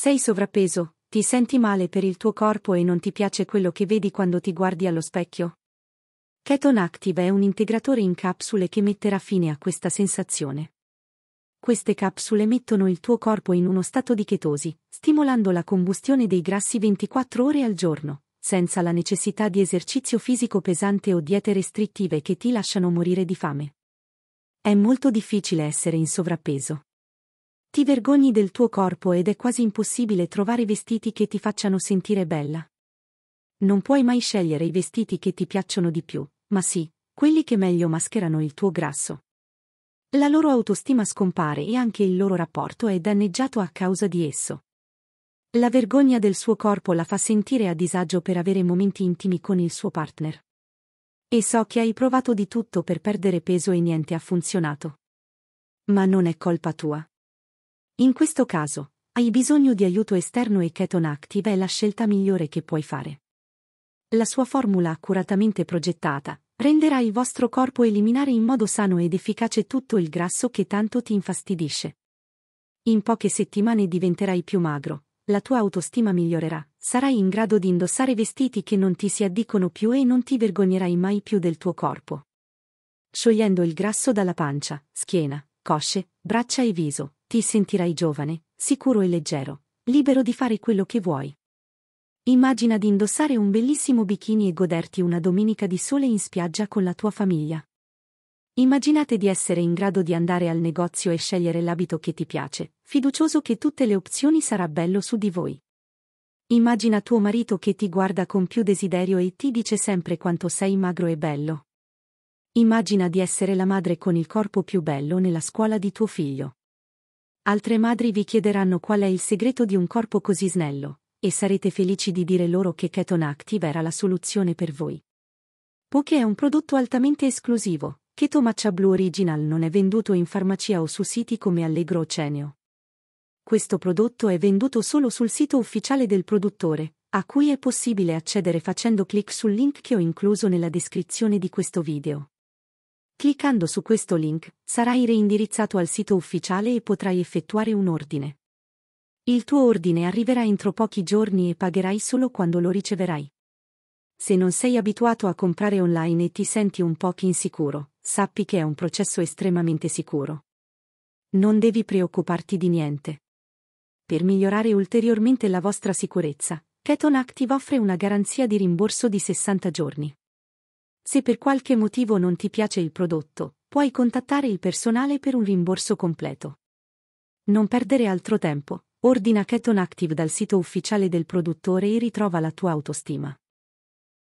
Sei sovrappeso, ti senti male per il tuo corpo e non ti piace quello che vedi quando ti guardi allo specchio? Keton Active è un integratore in capsule che metterà fine a questa sensazione. Queste capsule mettono il tuo corpo in uno stato di chetosi, stimolando la combustione dei grassi 24 ore al giorno, senza la necessità di esercizio fisico pesante o diete restrittive che ti lasciano morire di fame. È molto difficile essere in sovrappeso. Ti vergogni del tuo corpo ed è quasi impossibile trovare vestiti che ti facciano sentire bella. Non puoi mai scegliere i vestiti che ti piacciono di più, ma sì, quelli che meglio mascherano il tuo grasso. La loro autostima scompare e anche il loro rapporto è danneggiato a causa di esso. La vergogna del suo corpo la fa sentire a disagio per avere momenti intimi con il suo partner. E so che hai provato di tutto per perdere peso e niente ha funzionato. Ma non è colpa tua. In questo caso, hai bisogno di aiuto esterno e Keton Active è la scelta migliore che puoi fare. La sua formula accuratamente progettata renderà il vostro corpo eliminare in modo sano ed efficace tutto il grasso che tanto ti infastidisce. In poche settimane diventerai più magro, la tua autostima migliorerà, sarai in grado di indossare vestiti che non ti si addicono più e non ti vergognerai mai più del tuo corpo. Sciogliendo il grasso dalla pancia, schiena, cosce, braccia e viso, ti sentirai giovane, sicuro e leggero, libero di fare quello che vuoi. Immagina di indossare un bellissimo bikini e goderti una domenica di sole in spiaggia con la tua famiglia. Immaginate di essere in grado di andare al negozio e scegliere l'abito che ti piace, fiducioso che tutte le opzioni sarà bello su di voi. Immagina tuo marito che ti guarda con più desiderio e ti dice sempre quanto sei magro e bello. Immagina di essere la madre con il corpo più bello nella scuola di tuo figlio. Altre madri vi chiederanno qual è il segreto di un corpo così snello, e sarete felici di dire loro che Keton Active era la soluzione per voi. Poke è un prodotto altamente esclusivo, Keto Matcha Blue Original non è venduto in farmacia o su siti come Allegro o Ceneo. Questo prodotto è venduto solo sul sito ufficiale del produttore, a cui è possibile accedere facendo clic sul link che ho incluso nella descrizione di questo video. Cliccando su questo link, sarai reindirizzato al sito ufficiale e potrai effettuare un ordine. Il tuo ordine arriverà entro pochi giorni e pagherai solo quando lo riceverai. Se non sei abituato a comprare online e ti senti un po' insicuro, sappi che è un processo estremamente sicuro. Non devi preoccuparti di niente. Per migliorare ulteriormente la vostra sicurezza, Keton Active offre una garanzia di rimborso di 60 giorni. Se per qualche motivo non ti piace il prodotto, puoi contattare il personale per un rimborso completo. Non perdere altro tempo, ordina Keton Active dal sito ufficiale del produttore e ritrova la tua autostima.